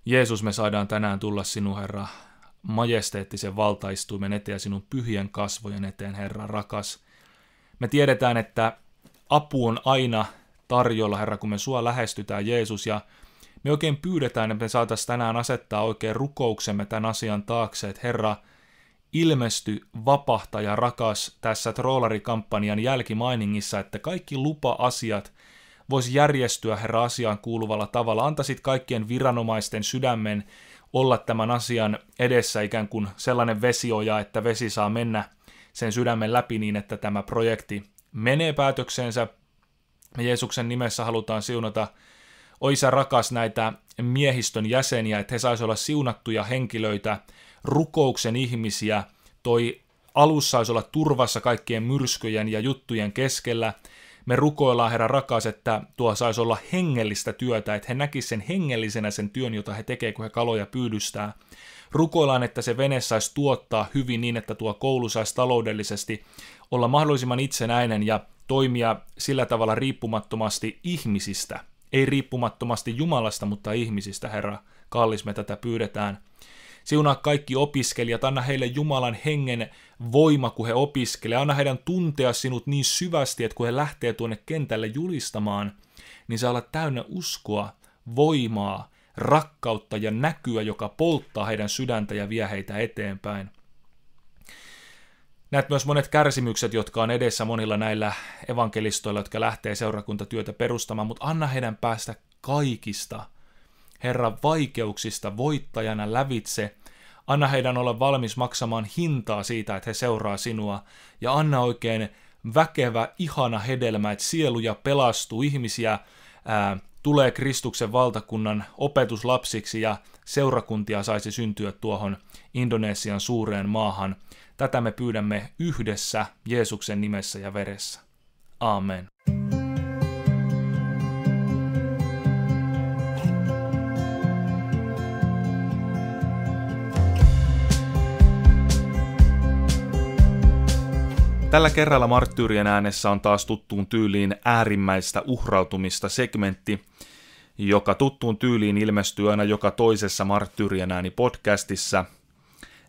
Jeesus, me saadaan tänään tulla sinun, Herra, majesteettisen valtaistuimen eteen ja sinun pyhien kasvojen eteen, Herra rakas. Me tiedetään, että apu on aina tarjolla, Herra, kun me sua lähestytään, Jeesus, ja me oikein pyydetään, että me saataisiin tänään asettaa oikein rukouksemme tämän asian taakse, että Herra, ilmesty vapahtaja rakas tässä trollarikampanjan jälkimainingissa, että kaikki lupa-asiat voisi järjestyä herra asiaan kuuluvalla tavalla. Antaisit kaikkien viranomaisten sydämen olla tämän asian edessä ikään kuin sellainen vesioja, että vesi saa mennä sen sydämen läpi niin, että tämä projekti menee päätöksensä. Me Jeesuksen nimessä halutaan siunata Oisa rakas näitä miehistön jäseniä, että he saisivat olla siunattuja henkilöitä, rukouksen ihmisiä, toi alus saisi olla turvassa kaikkien myrskyjen ja juttujen keskellä. Me rukoillaan, Herra rakas, että tuo saisi olla hengellistä työtä, että he näkisivät sen hengellisenä sen työn, jota he tekevät, kun he kaloja pyydystää. Rukoillaan, että se vene saisi tuottaa hyvin niin, että tuo koulu saisi taloudellisesti olla mahdollisimman itsenäinen ja toimia sillä tavalla riippumattomasti ihmisistä. Ei riippumattomasti Jumalasta, mutta ihmisistä, Herra. Kallis, me tätä pyydetään. Siunaa kaikki opiskelijat, anna heille Jumalan hengen voima, kun he opiskelevat. Anna heidän tuntea sinut niin syvästi, että kun he lähtee tuonne kentälle julistamaan, niin saa olla täynnä uskoa, voimaa, rakkautta ja näkyä, joka polttaa heidän sydäntä ja vie heitä eteenpäin. Näet myös monet kärsimykset, jotka on edessä monilla näillä evankelistoilla, jotka lähtee seurakuntatyötä perustamaan, mutta anna heidän päästä kaikista Herra vaikeuksista voittajana lävitse. Anna heidän olla valmis maksamaan hintaa siitä, että he seuraa sinua. Ja anna oikein väkevä, ihana hedelmä, että sieluja pelastuu, ihmisiä ää, tulee Kristuksen valtakunnan opetuslapsiksi ja seurakuntia saisi syntyä tuohon Indonesian suureen maahan. Tätä me pyydämme yhdessä Jeesuksen nimessä ja veressä. Amen. Tällä kerralla Marttyyrien äänessä on taas tuttuun tyyliin äärimmäistä uhrautumista segmentti, joka tuttuun tyyliin ilmestyy aina joka toisessa Marttyyrien ääni podcastissa.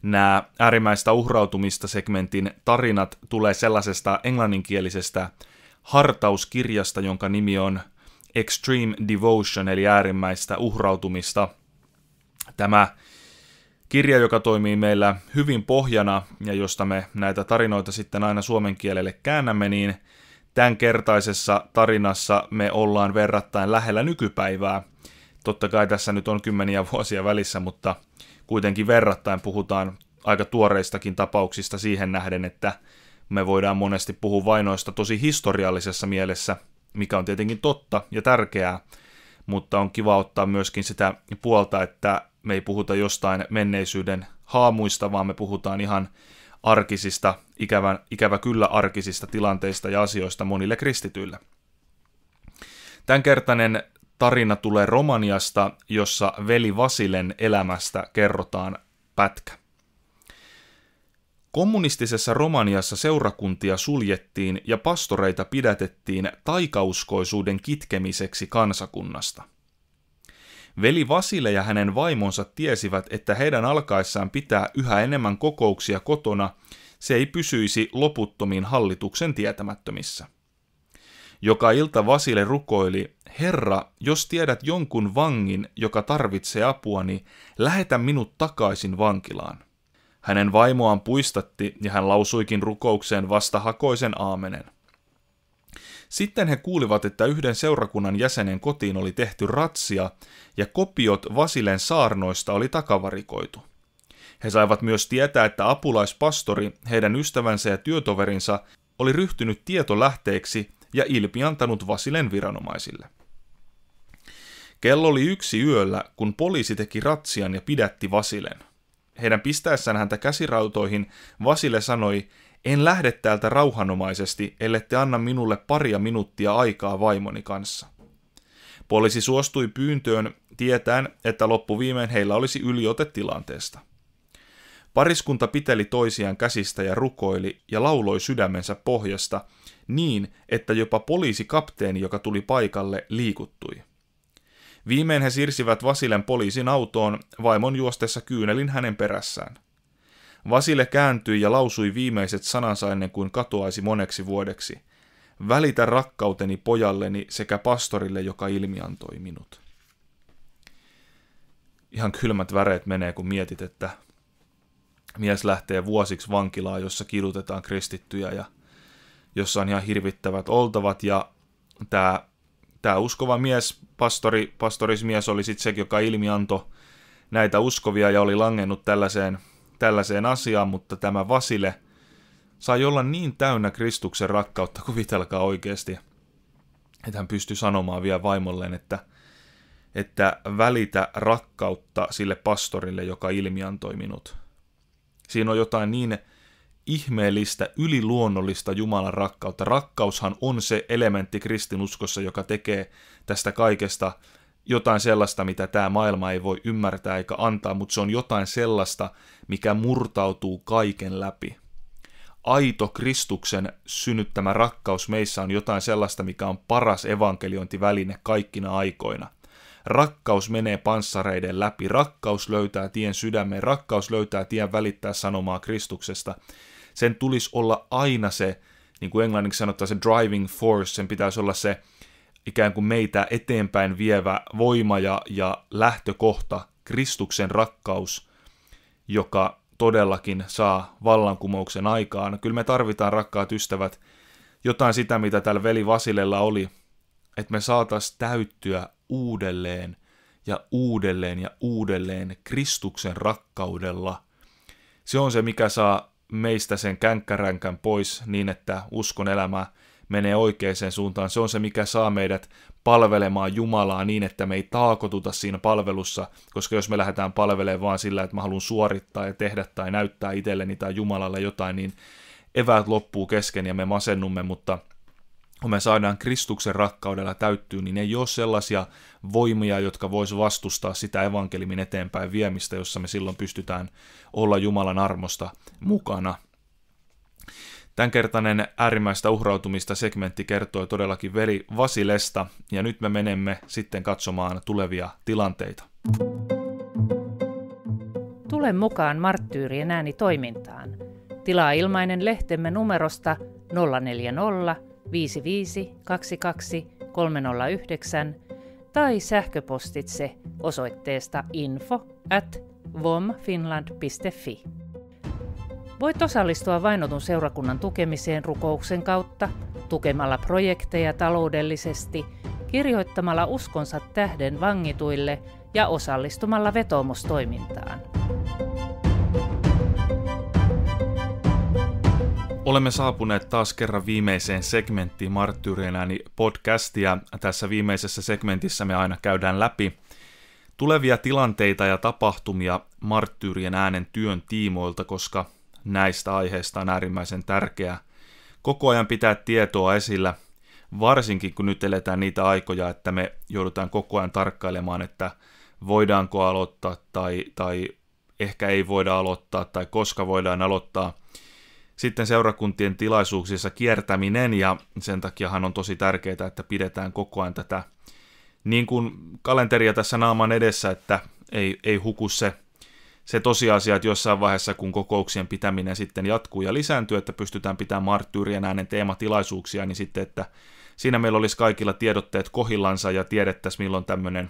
Nämä äärimmäistä uhrautumista segmentin tarinat tulee sellaisesta englanninkielisestä hartauskirjasta, jonka nimi on Extreme Devotion eli äärimmäistä uhrautumista. Tämä Kirja, joka toimii meillä hyvin pohjana ja josta me näitä tarinoita sitten aina suomen kielelle käännämme, niin kertaisessa tarinassa me ollaan verrattain lähellä nykypäivää. Totta kai tässä nyt on kymmeniä vuosia välissä, mutta kuitenkin verrattain puhutaan aika tuoreistakin tapauksista siihen nähden, että me voidaan monesti puhua vainoista tosi historiallisessa mielessä, mikä on tietenkin totta ja tärkeää, mutta on kiva ottaa myöskin sitä puolta, että me ei puhuta jostain menneisyyden haamuista, vaan me puhutaan ihan arkisista, ikävän, ikävä kyllä arkisista tilanteista ja asioista monille kristityille. Tämänkertainen tarina tulee Romaniasta, jossa veli Vasilen elämästä kerrotaan pätkä. Kommunistisessa Romaniassa seurakuntia suljettiin ja pastoreita pidätettiin taikauskoisuuden kitkemiseksi kansakunnasta. Veli Vasile ja hänen vaimonsa tiesivät, että heidän alkaessaan pitää yhä enemmän kokouksia kotona, se ei pysyisi loputtomiin hallituksen tietämättömissä. Joka ilta Vasile rukoili, Herra, jos tiedät jonkun vangin, joka tarvitsee apuani, lähetä minut takaisin vankilaan. Hänen vaimoaan puistatti ja hän lausuikin rukoukseen vasta hakoisen aamenen. Sitten he kuulivat, että yhden seurakunnan jäsenen kotiin oli tehty ratsia ja kopiot Vasilen saarnoista oli takavarikoitu. He saivat myös tietää, että apulaispastori, heidän ystävänsä ja työtoverinsa oli ryhtynyt tietolähteeksi ja ilpiantanut Vasilen viranomaisille. Kello oli yksi yöllä, kun poliisi teki ratsian ja pidätti Vasilen – heidän pistäessään häntä käsirautoihin, Vasile sanoi, en lähde täältä rauhanomaisesti, ellette anna minulle paria minuuttia aikaa vaimoni kanssa. Poliisi suostui pyyntöön tietäen, että loppuviimein heillä olisi yliote tilanteesta. Pariskunta piteli toisiaan käsistä ja rukoili ja lauloi sydämensä pohjasta niin, että jopa poliisikapteeni, joka tuli paikalle, liikuttui. Viimein he siirsivät Vasilen poliisin autoon, vaimon juostessa kyynelin hänen perässään. Vasile kääntyi ja lausui viimeiset sanansa ennen kuin katoaisi moneksi vuodeksi. Välitä rakkauteni pojalleni sekä pastorille, joka ilmiantoi minut. Ihan kylmät väreet menee, kun mietit, että mies lähtee vuosiksi vankilaan, jossa kidutetaan kristittyjä ja jossa on ihan hirvittävät oltavat ja tämä tämä uskova mies, pastori, pastorismies oli sitten se, joka ilmianto näitä uskovia ja oli langennut tällaiseen, tällaiseen asiaan, mutta tämä Vasile sai olla niin täynnä Kristuksen rakkautta, kuvitelkaa oikeasti, että hän pystyi sanomaan vielä vaimolleen, että, että välitä rakkautta sille pastorille, joka antoi minut. Siinä on jotain niin ihmeellistä, yliluonnollista Jumalan rakkautta. Rakkaushan on se elementti kristinuskossa, joka tekee tästä kaikesta jotain sellaista, mitä tämä maailma ei voi ymmärtää eikä antaa, mutta se on jotain sellaista, mikä murtautuu kaiken läpi. Aito Kristuksen synnyttämä rakkaus meissä on jotain sellaista, mikä on paras evankeliointiväline kaikkina aikoina. Rakkaus menee panssareiden läpi, rakkaus löytää tien sydämeen, rakkaus löytää tien välittää sanomaa Kristuksesta sen tulisi olla aina se, niin kuin englanniksi sanotaan, se driving force, sen pitäisi olla se ikään kuin meitä eteenpäin vievä voima ja, ja lähtökohta, Kristuksen rakkaus, joka todellakin saa vallankumouksen aikaan. Kyllä me tarvitaan, rakkaat ystävät, jotain sitä, mitä tällä veli Vasilella oli, että me saataisiin täyttyä uudelleen ja uudelleen ja uudelleen Kristuksen rakkaudella. Se on se, mikä saa meistä sen känkkäränkän pois niin, että uskon elämä menee oikeaan suuntaan. Se on se, mikä saa meidät palvelemaan Jumalaa niin, että me ei taakotuta siinä palvelussa, koska jos me lähdetään palvelemaan vaan sillä, että mä haluan suorittaa ja tehdä tai näyttää itselleni tai Jumalalle jotain, niin eväät loppuu kesken ja me masennumme, mutta – kun me saadaan Kristuksen rakkaudella täyttyä, niin ei ole sellaisia voimia, jotka vois vastustaa sitä evankelimin eteenpäin viemistä, jossa me silloin pystytään olla Jumalan armosta mukana. Tämänkertainen äärimmäistä uhrautumista segmentti kertoi todellakin veli Vasilesta, ja nyt me menemme sitten katsomaan tulevia tilanteita. Tule mukaan Marttyyrien ääni toimintaan. Tilaa ilmainen lehtemme numerosta 040 55 22 309 tai sähköpostitse osoitteesta info at vomfinland.fi. Voit osallistua vainotun seurakunnan tukemiseen rukouksen kautta, tukemalla projekteja taloudellisesti, kirjoittamalla uskonsa tähden vangituille ja osallistumalla vetoomustoimintaan. Olemme saapuneet taas kerran viimeiseen segmenttiin Marttyyrien ääni podcastia. Tässä viimeisessä segmentissä me aina käydään läpi tulevia tilanteita ja tapahtumia Marttyyrien äänen työn tiimoilta, koska näistä aiheista on äärimmäisen tärkeää koko ajan pitää tietoa esillä, varsinkin kun nyt eletään niitä aikoja, että me joudutaan koko ajan tarkkailemaan, että voidaanko aloittaa tai, tai ehkä ei voida aloittaa tai koska voidaan aloittaa – sitten seurakuntien tilaisuuksissa kiertäminen ja sen takiahan on tosi tärkeää, että pidetään koko ajan tätä niin kuin kalenteria tässä naaman edessä, että ei, ei huku se, se tosiasia, että jossain vaiheessa kun kokouksien pitäminen sitten jatkuu ja lisääntyy, että pystytään pitämään marttyyrien äänen teematilaisuuksia, niin sitten, että siinä meillä olisi kaikilla tiedotteet kohillansa ja tiedettäisiin milloin tämmöinen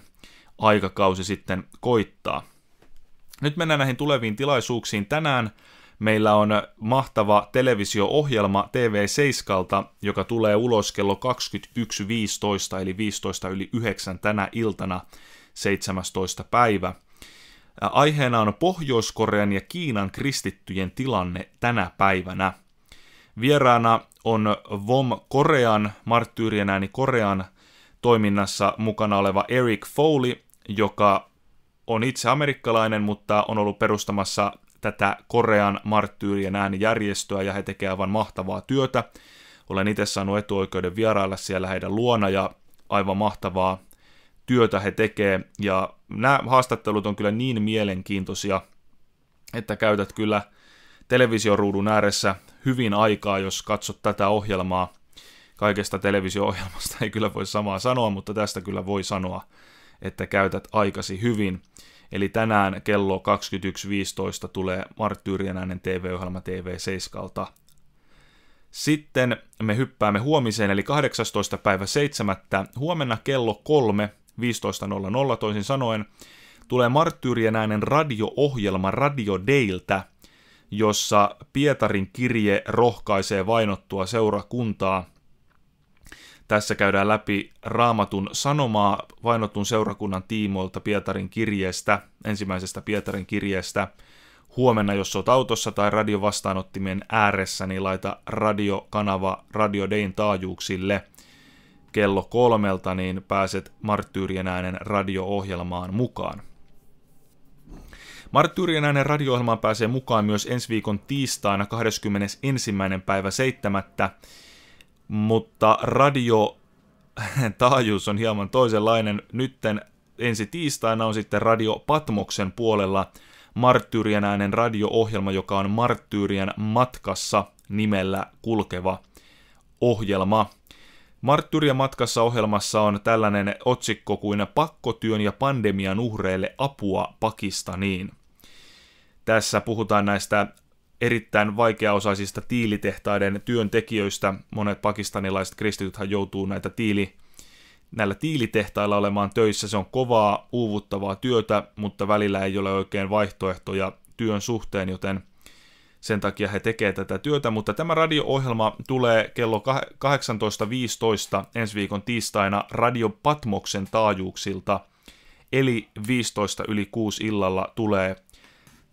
aikakausi sitten koittaa. Nyt mennään näihin tuleviin tilaisuuksiin. Tänään meillä on mahtava televisio-ohjelma TV7, joka tulee ulos kello 21.15 eli 15 yli 9 tänä iltana 17. päivä. Aiheena on Pohjois-Korean ja Kiinan kristittyjen tilanne tänä päivänä. Vieraana on VOM Korean, marttyyrien ääni Korean toiminnassa mukana oleva Eric Foley, joka on itse amerikkalainen, mutta on ollut perustamassa tätä Korean marttyyrien äänijärjestöä ja he tekevät aivan mahtavaa työtä. Olen itse saanut etuoikeuden vierailla siellä heidän luona ja aivan mahtavaa työtä he tekevät Ja nämä haastattelut on kyllä niin mielenkiintoisia, että käytät kyllä televisioruudun ääressä hyvin aikaa, jos katsot tätä ohjelmaa. Kaikesta televisio-ohjelmasta ei kyllä voi samaa sanoa, mutta tästä kyllä voi sanoa, että käytät aikasi hyvin. Eli tänään kello 21.15 tulee Marttyyrien TV-ohjelma TV7. Sitten me hyppäämme huomiseen, eli 18. päivä 7. Huomenna kello 3, 15.00 toisin sanoen, tulee Marttyyrien äänen radio-ohjelma Radio Dayltä, jossa Pietarin kirje rohkaisee vainottua seurakuntaa – tässä käydään läpi raamatun sanomaa vainotun seurakunnan tiimoilta Pietarin kirjeestä, ensimmäisestä Pietarin kirjeestä. Huomenna, jos olet autossa tai radiovastaanottimen ääressä, niin laita radiokanava Radio Dayn taajuuksille kello kolmelta, niin pääset Marttyyrien äänen radio-ohjelmaan mukaan. Marttyyrien äänen radio pääsee mukaan myös ensi viikon tiistaina 21. päivä 7 mutta radio taajuus on hieman toisenlainen. Nytten ensi tiistaina on sitten Radio Patmoksen puolella äänen radio-ohjelma, joka on Marttyyrien matkassa nimellä kulkeva ohjelma. Marttyyrien matkassa ohjelmassa on tällainen otsikko kuin Pakkotyön ja pandemian uhreille apua Pakistaniin. Tässä puhutaan näistä erittäin vaikeaosaisista tiilitehtaiden työntekijöistä. Monet pakistanilaiset kristitythän joutuu näitä tiili, näillä tiilitehtailla olemaan töissä. Se on kovaa, uuvuttavaa työtä, mutta välillä ei ole oikein vaihtoehtoja työn suhteen, joten sen takia he tekevät tätä työtä, mutta tämä radio-ohjelma tulee kello 18.15 ensi viikon tiistaina Radio Patmoksen taajuuksilta, eli 15 yli 6 illalla tulee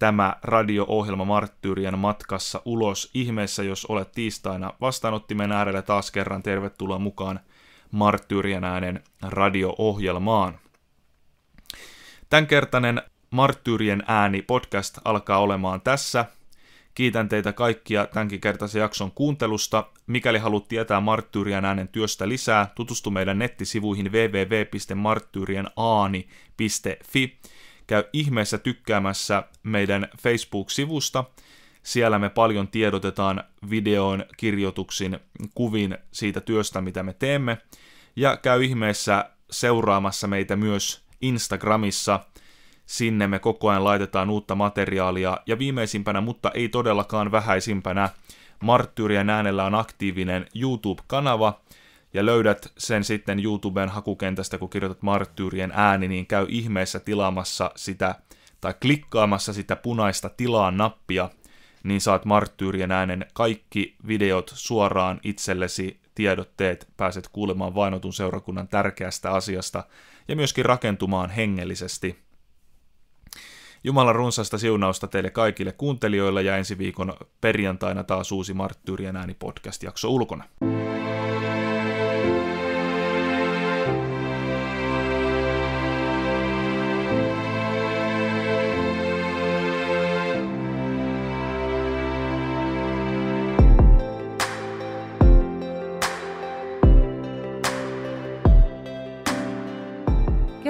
tämä radio-ohjelma Marttyyrien matkassa ulos. Ihmeessä, jos olet tiistaina vastaanottimen äärellä taas kerran, tervetuloa mukaan Marttyyrien äänen radio-ohjelmaan. Tämänkertainen Marttyyrien ääni podcast alkaa olemaan tässä. Kiitän teitä kaikkia tämänkin kertaisen jakson kuuntelusta. Mikäli haluat tietää Marttyyrien äänen työstä lisää, tutustu meidän nettisivuihin www.marttyyrienaani.fi käy ihmeessä tykkäämässä meidän Facebook-sivusta. Siellä me paljon tiedotetaan videoon, kirjoituksin, kuvin siitä työstä, mitä me teemme. Ja käy ihmeessä seuraamassa meitä myös Instagramissa. Sinne me koko ajan laitetaan uutta materiaalia. Ja viimeisimpänä, mutta ei todellakaan vähäisimpänä, Marttyyrien äänellä on aktiivinen YouTube-kanava – ja löydät sen sitten YouTuben hakukentästä, kun kirjoitat Marttyyrien ääni, niin käy ihmeessä tilaamassa sitä tai klikkaamassa sitä punaista tilaa nappia, niin saat Marttyyrien äänen kaikki videot suoraan itsellesi tiedotteet, pääset kuulemaan vainotun seurakunnan tärkeästä asiasta ja myöskin rakentumaan hengellisesti. Jumalan runsasta siunausta teille kaikille kuuntelijoille ja ensi viikon perjantaina taas uusi Marttyyrien ääni podcast-jakso ulkona.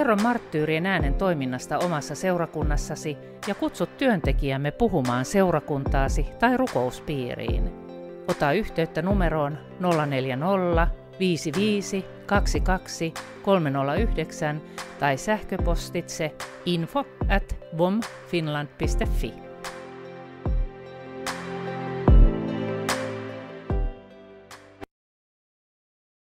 Kerro marttyyrien äänen toiminnasta omassa seurakunnassasi ja kutsu työntekijämme puhumaan seurakuntaasi tai rukouspiiriin. Ota yhteyttä numeroon 040 55 22 309 tai sähköpostitse info at bomfinland.fi.